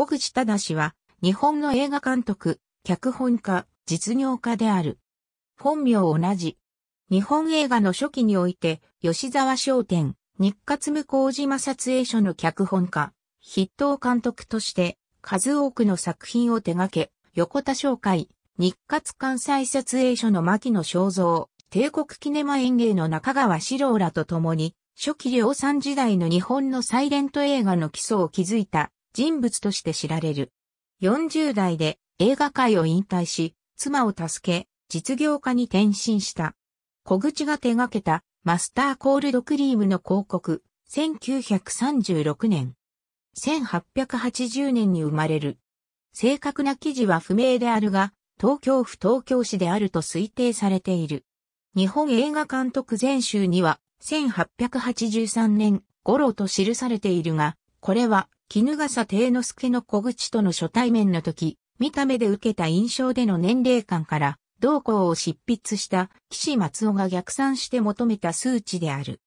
小口忠は、日本の映画監督、脚本家、実業家である。本名同じ。日本映画の初期において、吉沢商店、日活向島撮影所の脚本家、筆頭監督として、数多くの作品を手掛け、横田商会、日活関西撮影所の牧野正造、帝国キネマ演芸の中川史郎らと共に、初期量産時代の日本のサイレント映画の基礎を築いた人物として知られる。40代で映画界を引退し、妻を助け、実業家に転身した。小口が手掛けたマスターコールドクリームの広告、1936年。1880年に生まれる。正確な記事は不明であるが、東京府東京市であると推定されている。日本映画監督全集には、1883年頃と記されているが、これは絹笠定之助の小口との初対面の時、見た目で受けた印象での年齢感から、同校を執筆した岸松尾が逆算して求めた数値である。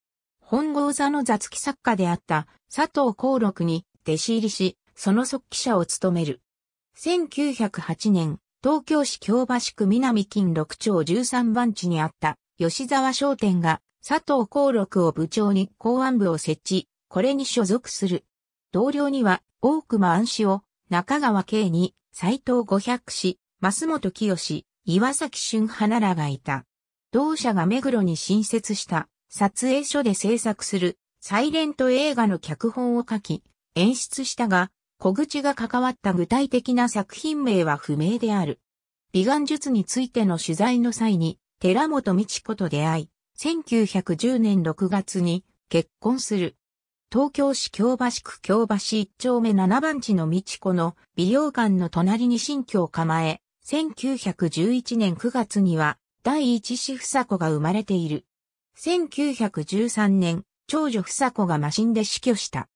本郷座の雑き作家であった佐藤幸六に弟子入りし、その即記者を務める。1908年、東京市京橋区南金六町13番地にあった吉沢商店が佐藤幸六を部長に公安部を設置、これに所属する。同僚には、大熊安氏を、中川慶に、斎藤五百氏、増本清、岩崎俊花らがいた。同社が目黒に新設した撮影所で制作するサイレント映画の脚本を書き、演出したが、小口が関わった具体的な作品名は不明である。美顔術についての取材の際に、寺本美智子と出会い、1910年6月に結婚する。東京市京橋区京橋一丁目七番地の道子の美容館の隣に新居を構え、1911年9月には第一子房子が生まれている。1913年、長女房子が魔神で死去した。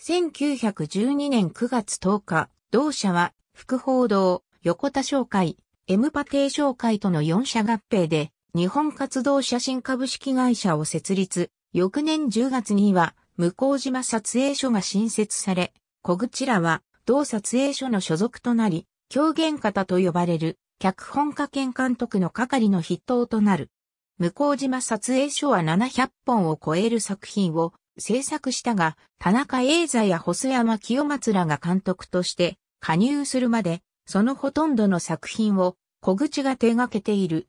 1912年9月10日、同社は、副報道、横田商会、エムパテー商会との4社合併で、日本活動写真株式会社を設立。翌年10月には、向島撮影所が新設され、小口らは同撮影所の所属となり、狂言方と呼ばれる脚本家兼監督の係の筆頭となる。向島撮影所は700本を超える作品を制作したが、田中英座や細山清松らが監督として加入するまで、そのほとんどの作品を小口が手掛けている。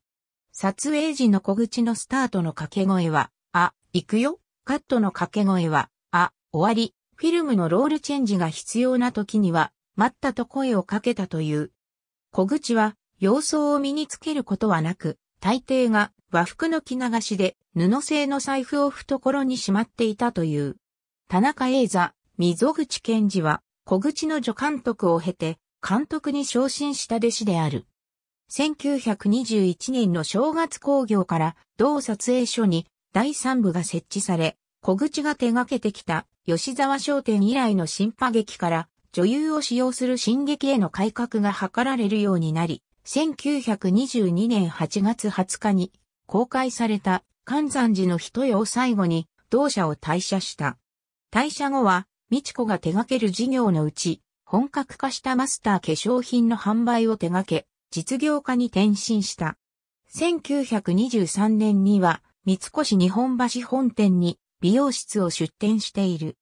撮影時の小口のスタートの掛け声は、あ、行くよカットの掛け声は、あ、終わり、フィルムのロールチェンジが必要な時には、待ったと声をかけたという。小口は、洋装を身につけることはなく、大抵が和服の着流しで布製の財布を懐にしまっていたという。田中英座、溝口健二は、小口の助監督を経て、監督に昇進した弟子である。1921年の正月工業から同撮影所に第3部が設置され、小口が手掛けてきた吉沢商店以来の新派劇から女優を使用する新劇への改革が図られるようになり、1922年8月20日に公開された関山寺の人よを最後に同社を退社した。退社後は、美智子が手掛ける事業のうち、本格化したマスター化粧品の販売を手掛け、実業家に転身した。1923年には、三越日本橋本店に美容室を出店している。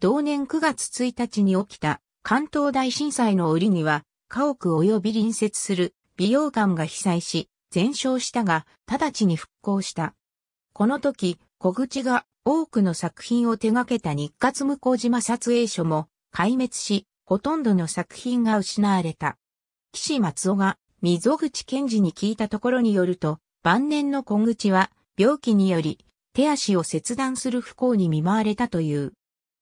同年9月1日に起きた関東大震災の折には、家屋及び隣接する美容館が被災し、全焼したが、直ちに復興した。この時、小口が多くの作品を手掛けた日活向島撮影所も壊滅し、ほとんどの作品が失われた。岸松尾が溝口健二に聞いたところによると、晩年の小口は病気により、手足を切断する不幸に見舞われたという。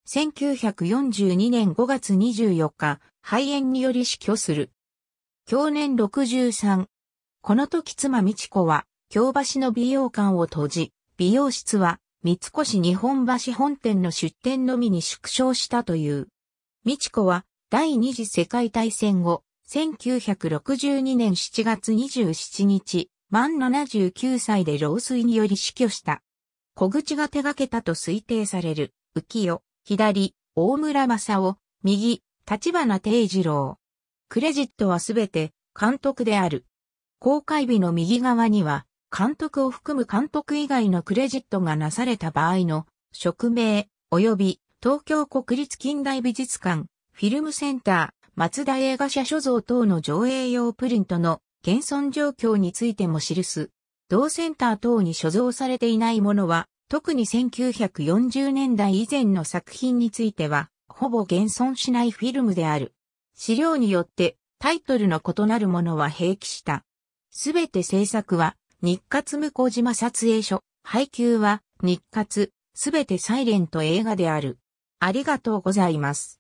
1942年5月24日、肺炎により死去する。享年63。この時妻美智子は、京橋の美容館を閉じ、美容室は、三越日本橋本店の出店のみに縮小したという。美智子は、第二次世界大戦後、1962年7月27日、満79歳で老衰により死去した。小口が手掛けたと推定される、浮世、左、大村正夫、右、立花定次郎。クレジットはすべて監督である。公開日の右側には、監督を含む監督以外のクレジットがなされた場合の、職名、及び東京国立近代美術館、フィルムセンター、松田映画社所蔵等の上映用プリントの現存状況についても記す。同センター等に所蔵されていないものは、特に1940年代以前の作品については、ほぼ現存しないフィルムである。資料によってタイトルの異なるものは併記した。すべて制作は日活向島撮影所、配給は日活、すべてサイレント映画である。ありがとうございます。